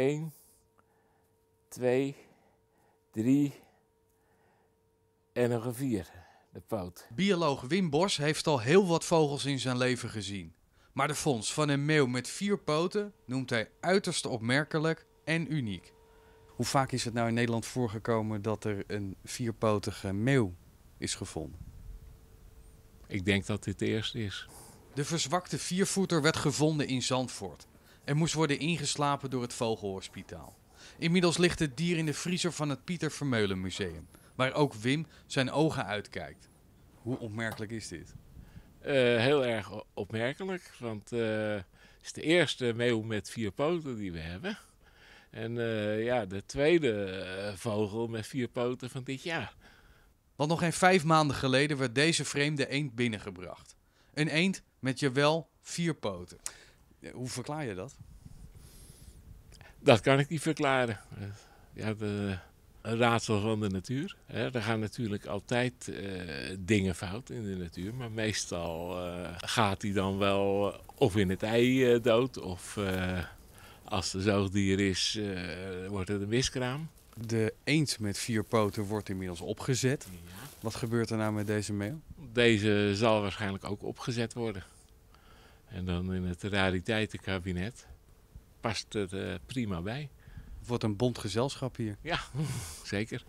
1, 2, 3 en nog een 4. De poot. Bioloog Wim Bos heeft al heel wat vogels in zijn leven gezien. Maar de vondst van een meeuw met vier poten noemt hij uiterst opmerkelijk en uniek. Hoe vaak is het nou in Nederland voorgekomen dat er een vierpotige meeuw is gevonden? Ik denk dat dit de eerste is. De verzwakte viervoeter werd gevonden in Zandvoort en moest worden ingeslapen door het vogelhospitaal. Inmiddels ligt het dier in de vriezer van het Pieter Vermeulen Museum, waar ook Wim zijn ogen uitkijkt. Hoe opmerkelijk is dit? Eh, heel erg opmerkelijk, want eh, het is de eerste meeuw met vier poten die we hebben. En eh, ja, de tweede vogel met vier poten van dit jaar. Want nog geen vijf maanden geleden werd deze vreemde eend binnengebracht. Een eend met jawel vier poten. Hoe verklaar je dat? Dat kan ik niet verklaren. Ja, een raadsel van de natuur. er gaan natuurlijk altijd eh, dingen fout in de natuur, maar meestal eh, gaat die dan wel eh, of in het ei dood of als er zoogdier is, wordt het een miskraam. De eend met vier poten wordt inmiddels opgezet. Wat gebeurt er nou met deze meel? Deze zal waarschijnlijk ook opgezet worden. En dan in het rariteitenkabinet past er eh, prima bij. Het wordt een bond gezelschap hier. Ja, zeker.